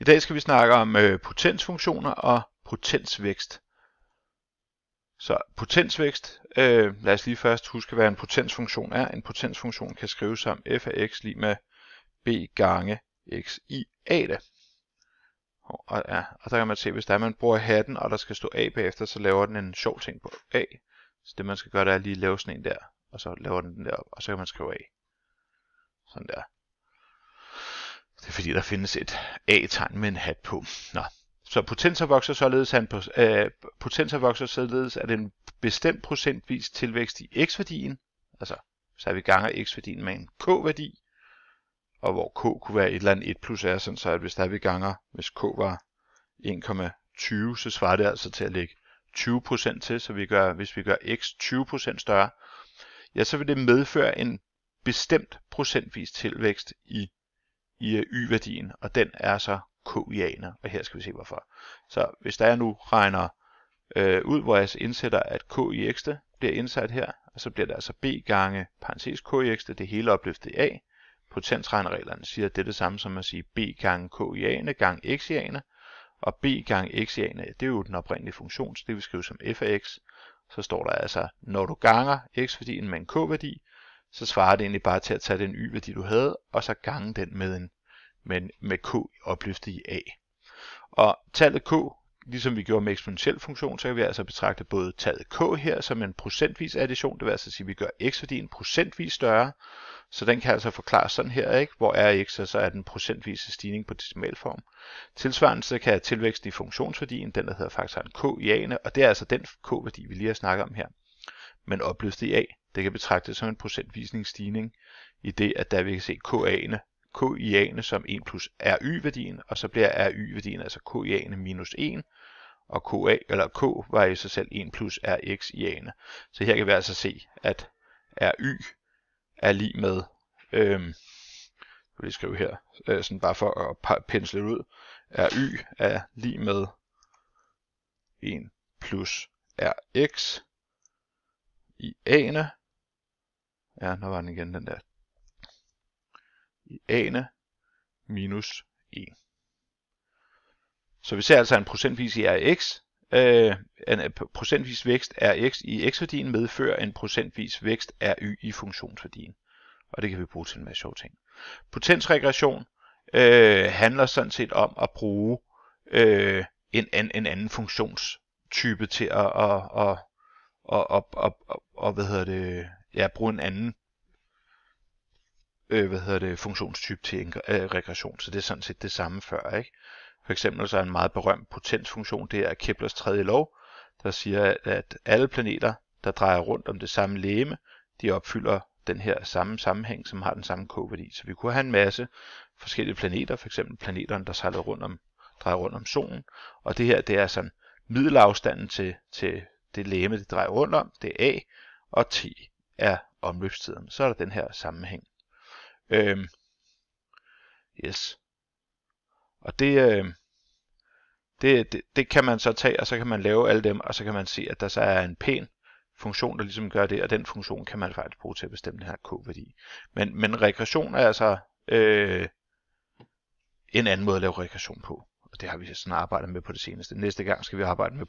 I dag skal vi snakke om øh, potensfunktioner og potensvækst. Så potensvækst, øh, lad os lige først huske, hvad en potensfunktion er. En potensfunktion kan skrives som f af x lige med b gange x i a. Og, ja, og der kan man se, hvis der er, man bruger hatten, og der skal stå a bagefter, så laver den en sjov ting på a. Så det man skal gøre, det er lige lave sådan en der, og så laver den den der op, og så kan man skrive a. Sådan der fordi der findes et A-tegn med en hat på. Nå. Så potenser vokser således, at en, øh, potenser vokser således, at en bestemt procentvis tilvækst i x-værdien, altså så vi ganger x-værdien med en k-værdi, og hvor k kunne være et eller andet 1 plus r, sådan så at hvis der vi ganger, hvis k var 1,20, så svarer det altså til at lægge 20% til, så vi gør, hvis vi gør x 20% større, ja, så vil det medføre en bestemt procentvis tilvækst i i øh, y-værdien, og den er så k kianer, og her skal vi se hvorfor. Så hvis der er nu regner øh, ud, hvor jeg indsætter, at k i x bliver indsat her, og så bliver det altså b gange parentes k i x, det hele opløftet a. Potensregnereglerne siger, at det er det samme som at sige b gange k i ane gange x i ane, og b gange x i ane, det er jo den oprindelige funktion, så det vi skriver som f af x. Så står der altså, når du ganger x-værdien med en k-værdi, så svarer det egentlig bare til at tage den y-værdi, du havde, og så gange den med, en, med, med k opløftet i a. Og tallet k, ligesom vi gjorde med eksponentiel funktion, så kan vi altså betragte både tallet k her som en procentvis addition, det vil altså sige, at vi gør x-værdien procentvis større, så den kan altså forklares sådan her, ikke? hvor er x, og så er den procentvise stigning på decimalform. Tilsvarende så kan tilvækst i funktionsværdien, den der hedder en k i a'ene, og det er altså den k-værdi, vi lige har snakket om her, men opløst i a. Det kan betragtes som en procentvisning stigning, i det at der vi kan se KA'ne, KIA'erne som 1 plus RY-værdien, og så bliver RY-værdien altså KIA'erne minus 1, og KA, eller K var i sig selv 1 plus RXIA'erne. Så her kan vi altså se, at RY er lige med, øhm, jeg lige skrive her, øh, sådan bare for at pensle ud, RY er lige med 1 plus RX i A'ne, Ja, der var den igen, den der. I a'ne minus 1. Så vi ser altså en procentvis i Rx, øh, en øh, procentvis vækst Rx i x-værdien medfører en procentvis vækst Ry i funktionsværdien. Og det kan vi bruge til en masse sjove ting. Potensregression øh, handler sådan set om at bruge øh, en, en, en anden funktionstype til at, at, at, at, at, at, at, at hvad hedder det, ja, bruge en anden øh, hvad hedder det, funktionstype til en, øh, regression. Så det er sådan set det samme før. Ikke? For eksempel så er en meget berømt potensfunktion, det er Keplers tredje lov, der siger, at alle planeter, der drejer rundt om det samme læme, de opfylder den her samme sammenhæng, som har den samme k-værdi. Så vi kunne have en masse forskellige planeter, for eksempel planeterne, der sejler rundt om, drejer rundt om solen. Og det her, det er sådan middelafstanden til, til det læme, det drejer rundt om, det er A, og T er omløbstiden. Så er der den her sammenhæng. Øhm, yes. Og det, øh, det, det, det kan man så tage, og så kan man lave alle dem, og så kan man se, at der så er en pæn funktion, der ligesom gør det, og den funktion kan man faktisk bruge til at bestemme den her k-værdi. Men, men regression er altså øh, en anden måde at lave regression på. Og det har vi sådan arbejdet med på det seneste. Næste gang skal vi arbejde med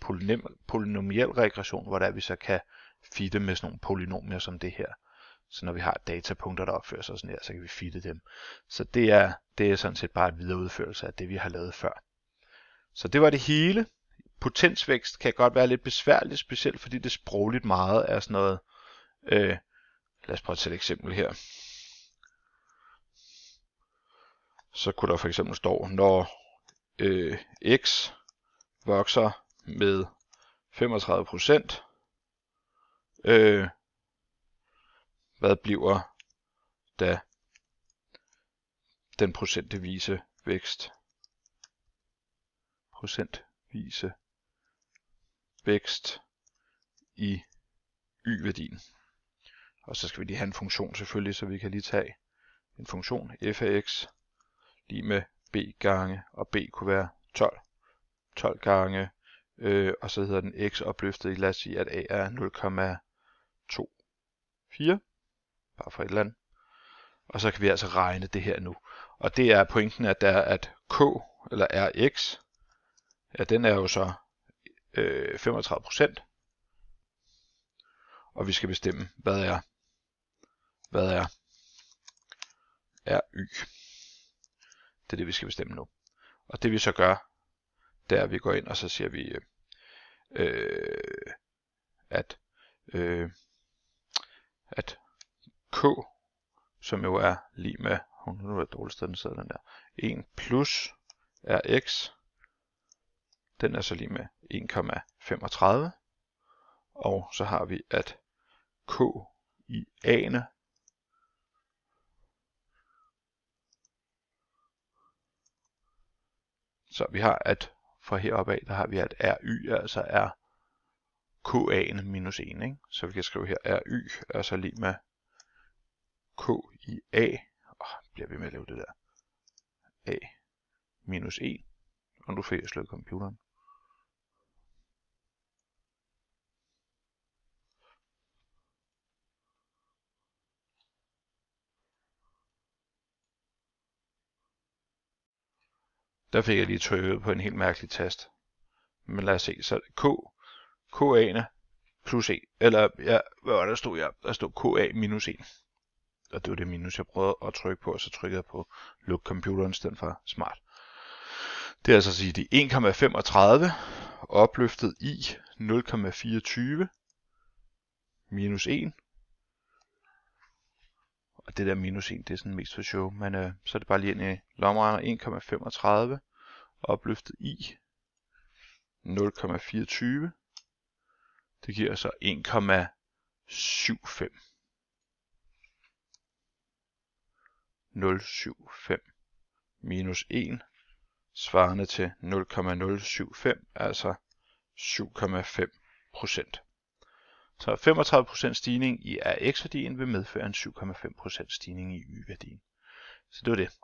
polynomiel regression, hvor der vi så kan fitte med sådan nogle polynomier som det her. Så når vi har datapunkter, der opfører sig sådan her, så kan vi fitte dem. Så det er, det er sådan set bare en videreudførelse af det, vi har lavet før. Så det var det hele. Potensvækst kan godt være lidt besværligt, specielt fordi det sprogligt meget er sådan noget... Øh, lad os prøve at tage et eksempel her. Så kunne der for eksempel stå, når øh, x vokser med 35%, Øh, hvad bliver da den procentvise vækst? Procentvise vækst i y-værdien. Og så skal vi lige have en funktion selvfølgelig, så vi kan lige tage en funktion f af x lige med b gange, og b kunne være 12. 12 gange, øh, og så hedder den x opløftet i, lad os sige, at a er 2, 4, bare for et eller andet. Og så kan vi altså regne det her nu. Og det er pointen, at der er, at k eller rx, ja, den er jo så øh, 35%. Og vi skal bestemme, hvad er, hvad er ry. Det er det, vi skal bestemme nu. Og det vi så gør, det er, at vi går ind, og så siger vi, øh, øh at øh, at k, som jo er lige med, oh, nu er det dårligt sted, den sidder den der, 1 plus rx, den er så lige med 1,35, og så har vi at k i a'ne, Så vi har, at fra heroppe af, der har vi, at ry altså er KA'en minus 1, ikke? så vi kan skrive her RY er så lige med K i A, oh, bliver vi med at lave det der, A minus 1, og nu får jeg slået computeren. Der fik jeg lige trykket på en helt mærkelig tast. Men lad os se, så K KA'erne plus 1. E. Eller, ja, hvad var det, der stod jeg? Ja, der stod KA minus 1. E. Og det var det minus, jeg prøvede at trykke på, og så trykkede jeg på luk computeren i stedet for smart. Det er altså at sige, det er 1,35 opløftet i 0,24 minus 1. Og det der minus 1, det er sådan mest for show, men øh, så er det bare lige ind i lommeregner 1,35 opløftet i 0,24 det giver så 1,75. 075 minus 1 svarende til 0,075, altså 7,5 procent. Så 35 procent stigning i RX-værdien vil medføre en 7,5 procent stigning i Y-værdien. Så det var det.